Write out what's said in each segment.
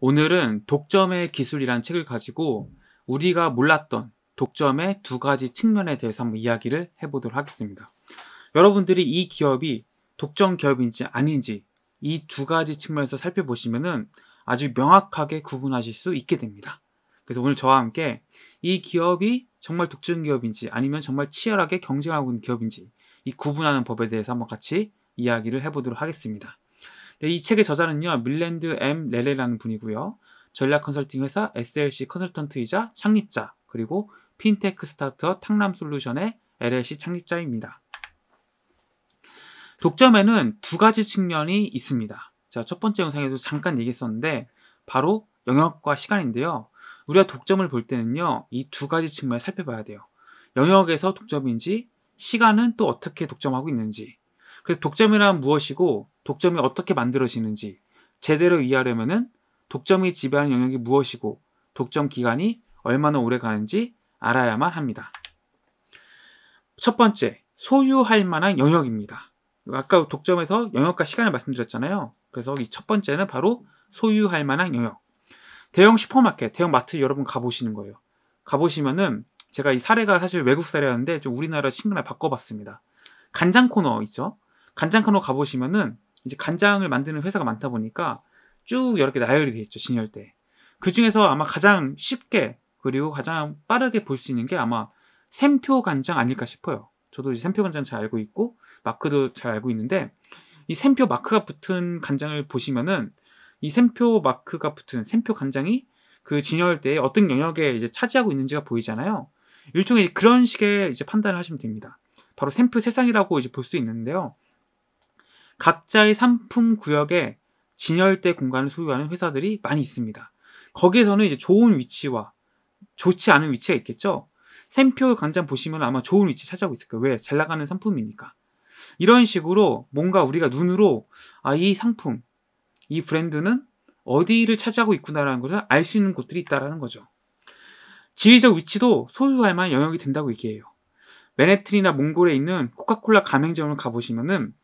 오늘은 독점의 기술이란 책을 가지고 우리가 몰랐던 독점의 두 가지 측면에 대해서 한번 이야기를 해보도록 하겠습니다. 여러분들이 이 기업이 독점 기업인지 아닌지 이 두 가지 측면에서 살펴보시면 아주 명확하게 구분하실 수 있게 됩니다. 그래서 오늘 저와 함께 이 기업이 정말 독점 기업인지 아니면 정말 치열하게 경쟁하고 있는 기업인지 이 구분하는 법에 대해서 한번 같이 이야기를 해보도록 하겠습니다. 네, 이 책의 저자는요, 밀랜드 M 레레라는 분이고요. 전략 컨설팅 회사 SLC 컨설턴트이자 창립자, 그리고 핀테크 스타트업 탕남 솔루션의 LLC 창립자입니다. 독점에는 두 가지 측면이 있습니다. 자, 첫 번째 영상에도 잠깐 얘기했었는데, 바로 영역과 시간인데요. 우리가 독점을 볼 때는요, 이 두 가지 측면을 살펴봐야 돼요. 영역에서 독점인지, 시간은 또 어떻게 독점하고 있는지, 그래서 독점이란 무엇이고 독점이 어떻게 만들어지는지 제대로 이해하려면 독점이 지배하는 영역이 무엇이고 독점 기간이 얼마나 오래 가는지 알아야만 합니다. 첫 번째, 소유할 만한 영역입니다. 아까 독점에서 영역과 시간을 말씀드렸잖아요. 그래서 이 첫 번째는 바로 소유할 만한 영역. 대형 슈퍼마켓, 대형 마트 여러분 가보시는 거예요. 가보시면은 제가 이 사례가 사실 외국 사례였는데 좀 우리나라 친근하게 바꿔봤습니다. 간장 코너 있죠? 간장칸으로 가보시면은 이제 간장을 만드는 회사가 많다 보니까 쭉 여러 개 나열이 돼 있죠 진열대. 그 중에서 아마 가장 쉽게 그리고 가장 빠르게 볼 수 있는 게 아마 샘표 간장 아닐까 싶어요. 저도 이제 샘표 간장 잘 알고 있고 마크도 잘 알고 있는데 이 샘표 마크가 붙은 간장을 보시면은 이 샘표 마크가 붙은 샘표 간장이 그 진열대에 어떤 영역에 이제 차지하고 있는지가 보이잖아요. 일종의 그런 식의 이제 판단을 하시면 됩니다. 바로 샘표 세상이라고 이제 볼 수 있는데요. 각자의 상품 구역에 진열대 공간을 소유하는 회사들이 많이 있습니다. 거기에서는 이제 좋은 위치와 좋지 않은 위치가 있겠죠. 샘표 광장 보시면 아마 좋은 위치 찾아고 있을 거예요. 왜? 잘 나가는 상품이니까. 이런 식으로 뭔가 우리가 눈으로 아, 이 상품, 이 브랜드는 어디를 차지하고 있구나라는 것을 알 수 있는 곳들이 있다라는 거죠. 지리적 위치도 소유할 만한 영역이 된다고 얘기해요. 맨해튼이나 몽골에 있는 코카콜라 가맹점을 가보시면은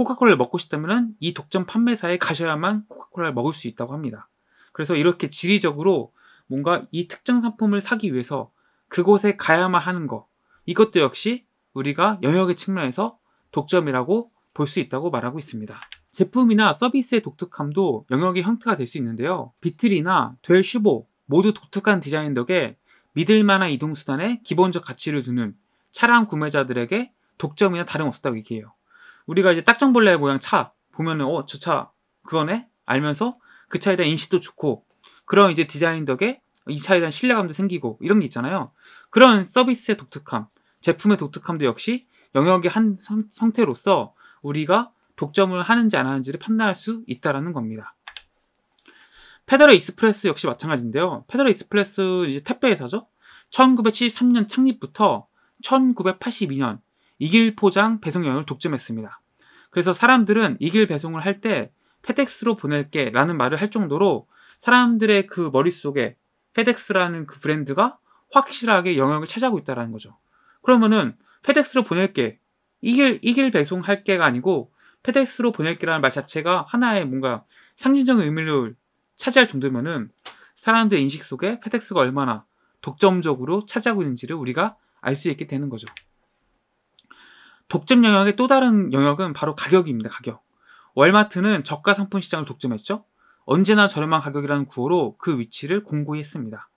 코카콜라를 먹고 싶다면 이 독점 판매사에 가셔야만 코카콜라를 먹을 수 있다고 합니다. 그래서 이렇게 지리적으로 뭔가 이 특정 상품을 사기 위해서 그곳에 가야만 하는 것 이것도 역시 우리가 영역의 측면에서 독점이라고 볼 수 있다고 말하고 있습니다. 제품이나 서비스의 독특함도 영역의 형태가 될 수 있는데요. 비틀이나 델슈보 모두 독특한 디자인 덕에 믿을만한 이동수단에 기본적 가치를 두는 차량 구매자들에게 독점이나 다름없었다고 얘기해요. 우리가 이제 딱정벌레 모양 차 보면은 어저 차 그거네 알면서 그 차에 대한 인식도 좋고 그런 이제 디자인 덕에 이 차에 대한 신뢰감도 생기고 이런 게 있잖아요. 그런 서비스의 독특함, 제품의 독특함도 역시 영역의 한 성, 형태로서 우리가 독점을 하는지 안 하는지를 판단할 수 있다라는 겁니다. 페더러 익스프레스 역시 마찬가지인데요. 페더러 익스프레스 이제 택배 회사죠. 1973년 창립부터 1982년 이길 포장 배송 영역을 독점했습니다. 그래서 사람들은 이길 배송을 할 때 페덱스로 보낼게 라는 말을 할 정도로 사람들의 그 머릿속에 페덱스라는 그 브랜드가 확실하게 영역을 차지하고 있다는 거죠. 그러면은 페덱스로 보낼게 이길 이길 배송할게가 아니고 페덱스로 보낼게라는 말 자체가 하나의 뭔가 상징적인 의미를 차지할 정도면은 사람들의 인식 속에 페덱스가 얼마나 독점적으로 차지하고 있는지를 우리가 알 수 있게 되는 거죠. 독점 영역의 또 다른 영역은 바로 가격입니다. 가격. 월마트는 저가 상품 시장을 독점했죠. 언제나 저렴한 가격이라는 구호로 그 위치를 공고히 했습니다.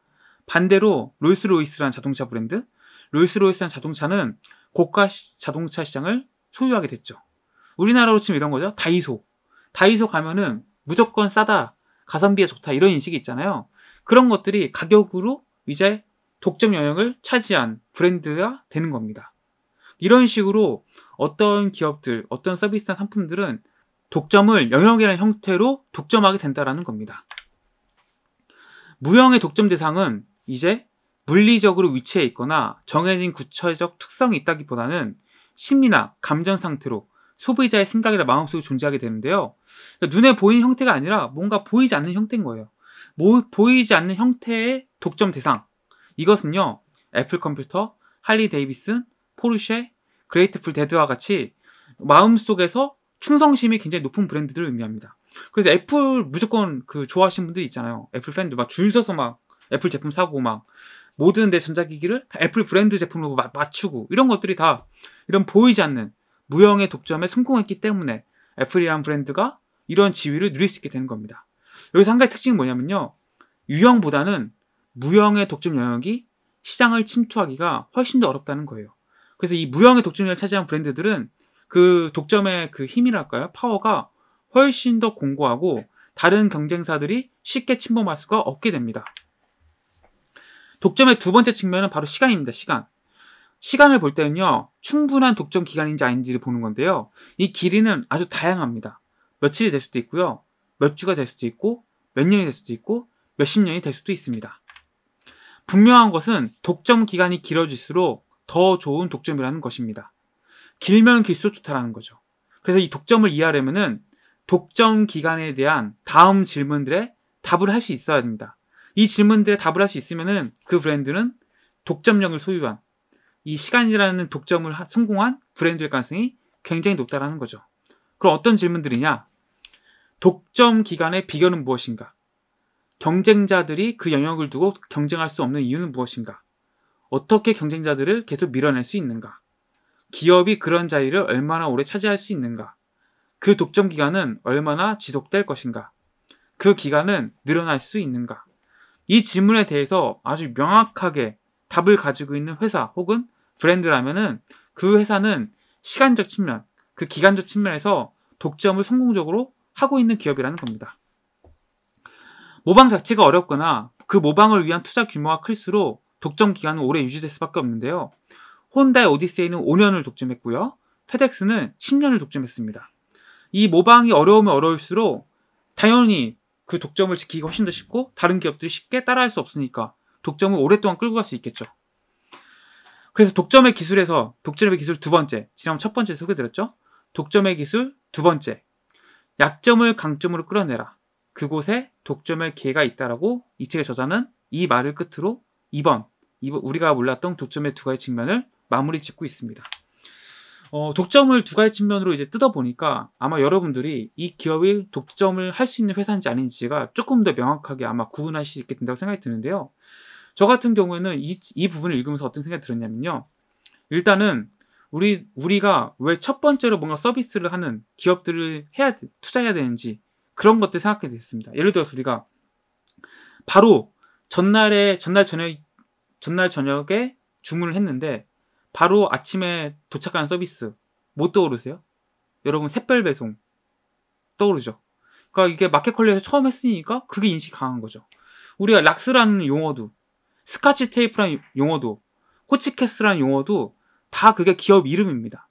반대로 롤스로이스라는 자동차 브랜드, 롤스로이스라는 자동차는 고가 시, 자동차 시장을 소유하게 됐죠. 우리나라로 치면 이런 거죠. 다이소. 다이소 가면은 무조건 싸다, 가성비에 좋다 이런 인식이 있잖아요. 그런 것들이 가격으로 이제 독점 영역을 차지한 브랜드가 되는 겁니다. 이런 식으로 어떤 기업들, 어떤 서비스나 상품들은 독점을 영역이라는 형태로 독점하게 된다라는 겁니다. 무형의 독점 대상은 이제 물리적으로 위치해 있거나 정해진 구체적 특성이 있다기보다는 심리나 감정 상태로 소비자의 생각이나 마음속에 존재하게 되는데요. 그러니까 눈에 보이는 형태가 아니라 뭔가 보이지 않는 형태인 거예요. 뭐, 보이지 않는 형태의 독점 대상. 이것은요, 애플 컴퓨터, 할리 데이비슨, 포르쉐, 그레이트풀 데드와 같이 마음속에서 충성심이 굉장히 높은 브랜드들을 의미합니다. 그래서 애플 무조건 그 좋아하시는 분들 있잖아요. 애플 팬들 막 줄 서서 막 애플 제품 사고 막 모든 내 전자기기를 애플 브랜드 제품으로 마, 맞추고 이런 것들이 다 이런 보이지 않는 무형의 독점에 성공했기 때문에 애플이란 브랜드가 이런 지위를 누릴 수 있게 되는 겁니다. 여기서 한 가지 특징이 뭐냐면요. 유형보다는 무형의 독점 영역이 시장을 침투하기가 훨씬 더 어렵다는 거예요. 그래서 이 무형의 독점을 차지한 브랜드들은 그 독점의 그 힘이랄까요? 파워가 훨씬 더 공고하고 다른 경쟁사들이 쉽게 침범할 수가 없게 됩니다. 독점의 두 번째 측면은 바로 시간입니다. 시간. 시간을 볼 때는요, 충분한 독점 기간인지 아닌지를 보는 건데요. 이 길이는 아주 다양합니다. 며칠이 될 수도 있고요. 몇 주가 될 수도 있고, 몇 년이 될 수도 있고, 몇 십 년이 될 수도 있습니다. 분명한 것은 독점 기간이 길어질수록 더 좋은 독점이라는 것입니다. 길면 길수록 좋다라는 거죠. 그래서 이 독점을 이해하려면은 독점 기간에 대한 다음 질문들에 답을 할 수 있어야 됩니다. 이 질문들에 답을 할 수 있으면은 그 브랜드는 독점력을 소유한 이 시간이라는 독점을 하, 성공한 브랜드일 가능성이 굉장히 높다라는 거죠. 그럼 어떤 질문들이냐? 독점 기간의 비결은 무엇인가? 경쟁자들이 그 영역을 두고 경쟁할 수 없는 이유는 무엇인가? 어떻게 경쟁자들을 계속 밀어낼 수 있는가? 기업이 그런 자리를 얼마나 오래 차지할 수 있는가? 그 독점 기간은 얼마나 지속될 것인가? 그 기간은 늘어날 수 있는가? 이 질문에 대해서 아주 명확하게 답을 가지고 있는 회사 혹은 브랜드라면그 회사는 시간적 측면, 그 기간적 측면에서 독점을 성공적으로 하고 있는 기업이라는 겁니다. 모방 자체가 어렵거나 그 모방을 위한 투자 규모가 클수록 독점 기간은 오래 유지될 수밖에 없는데요. 혼다의 오디세이는 5년을 독점했고요. 페덱스는 10년을 독점했습니다. 이 모방이 어려우면 어려울수록 당연히 그 독점을 지키기가 훨씬 더 쉽고 다른 기업들이 쉽게 따라할 수 없으니까 독점을 오랫동안 끌고 갈 수 있겠죠. 그래서 독점의 기술에서 독점의 기술 두 번째, 지난 첫 번째 소개드렸죠. 독점의 기술 두 번째, 약점을 강점으로 끌어내라. 그곳에 독점의 기회가 있다라고 이 책의 저자는 이 말을 끝으로 2번 우리가 몰랐던 독점의 두 가지 측면을 마무리 짓고 있습니다. 어, 독점을 두 가지 측면으로 이제 뜯어보니까 아마 여러분들이 이 기업이 독점을 할 수 있는 회사인지 아닌지가 조금 더 명확하게 아마 구분할 수 있게 된다고 생각이 드는데요. 저 같은 경우에는 이, 이 부분을 읽으면서 어떤 생각이 들었냐면요. 일단은 우리, 우리가 왜 첫 번째로 뭔가 서비스를 하는 기업들을 해야, 투자해야 되는지 그런 것들 생각하게 됐습니다. 예를 들어서 우리가 바로 전날에, 전날 저녁 전날 저녁에 주문을 했는데 바로 아침에 도착한 서비스 못 뭐 떠오르세요? 여러분 샛별 배송 떠오르죠? 그러니까 이게 마켓컬리에서 처음 했으니까 그게 인식 강한 거죠. 우리가 락스라는 용어도 스카치 테이프라는 용어도 호치캐스라는 용어도 다 그게 기업 이름입니다.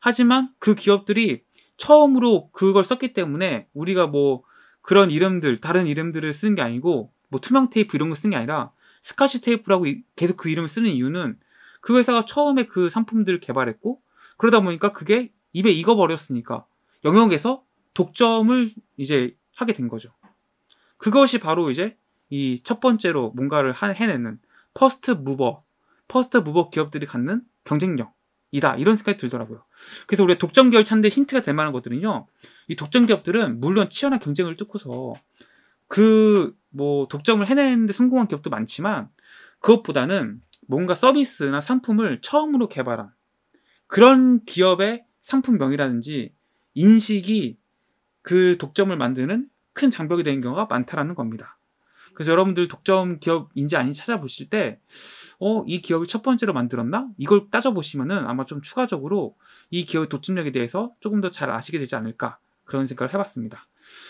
하지만 그 기업들이 처음으로 그걸 썼기 때문에 우리가 뭐 그런 이름들 다른 이름들을 쓰는 게 아니고 뭐 투명 테이프 이런 거쓴게 아니라 스카시 테이프라고 계속 그 이름을 쓰는 이유는 그 회사가 처음에 그 상품들을 개발했고 그러다 보니까 그게 입에 익어버렸으니까 영역에서 독점을 이제 하게 된 거죠. 그것이 바로 이제 이 첫 번째로 뭔가를 해내는 퍼스트 무버, 퍼스트 무버 기업들이 갖는 경쟁력이다. 이런 생각이 들더라고요. 그래서 우리가 독점 기업을 찾는데 힌트가 될 만한 것들은요. 이 독점 기업들은 물론 치열한 경쟁을 뚫고서 그뭐 독점을 해내는데 성공한 기업도 많지만 그것보다는 뭔가 서비스나 상품을 처음으로 개발한 그런 기업의 상품명이라든지 인식이 그 독점을 만드는 큰 장벽이 되는 경우가 많다라는 겁니다. 그래서 여러분들 독점 기업인지 아닌지 찾아보실 때, 어, 이 기업이 첫 번째로 만들었나? 이걸 따져보시면은 아마 좀 추가적으로 이 기업의 독점력에 대해서 조금 더 잘 아시게 되지 않을까. 그런 생각을 해봤습니다.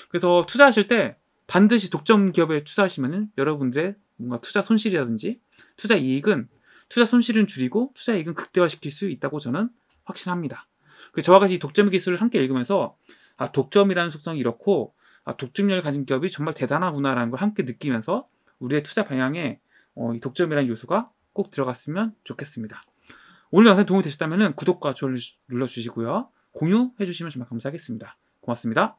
그래서 투자하실 때 반드시 독점 기업에 투자하시면은 여러분들의 뭔가 투자 손실이라든지 투자 이익은 투자 손실은 줄이고 투자 이익은 극대화시킬 수 있다고 저는 확신합니다. 저와 같이 독점 기술을 함께 읽으면서 아, 독점이라는 속성이 이렇고 아, 독점력을 가진 기업이 정말 대단하구나라는 걸 함께 느끼면서 우리의 투자 방향에 어, 이 독점이라는 요소가 꼭 들어갔으면 좋겠습니다. 오늘 영상 도움이 되셨다면 구독과 좋아요 눌러주시고요. 공유해주시면 정말 감사하겠습니다. 고맙습니다.